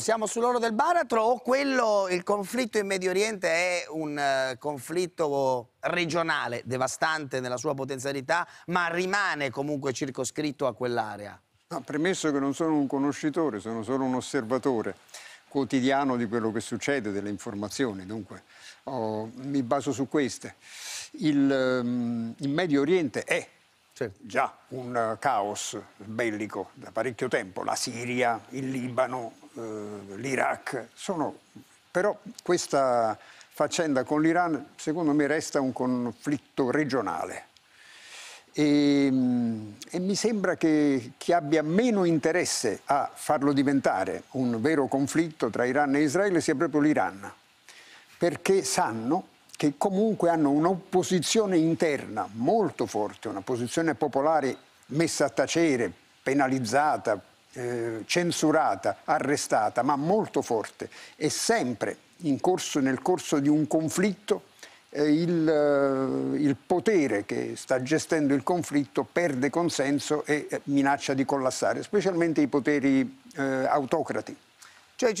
Siamo sull'oro del baratro o quello, il conflitto in Medio Oriente è un eh, conflitto regionale, devastante nella sua potenzialità, ma rimane comunque circoscritto a quell'area? No, premesso che non sono un conoscitore, sono solo un osservatore quotidiano di quello che succede, delle informazioni, dunque oh, mi baso su queste. Il, um, ehm, il Medio Oriente è certo. già un eh, caos bellico da parecchio tempo, la Siria, il Libano, eh, l'Iraq, sono... però questa faccenda con l'Iran secondo me resta un conflitto regionale. E, mm, e, mi sembra che chi abbia meno interesse a farlo diventare un vero conflitto tra Iran e Israele sia proprio l'Iran, perché sanno che comunque hanno un'opposizione interna molto forte, una posizione popolare messa a tacere, penalizzata, eh, censurata, arrestata, ma molto forte e sempre corso, nel corso di un conflitto eh, il, eh, il, potere che sta gestendo il conflitto perde consenso e eh, minaccia di collassare, specialmente i poteri eh, autocrati. Cioè,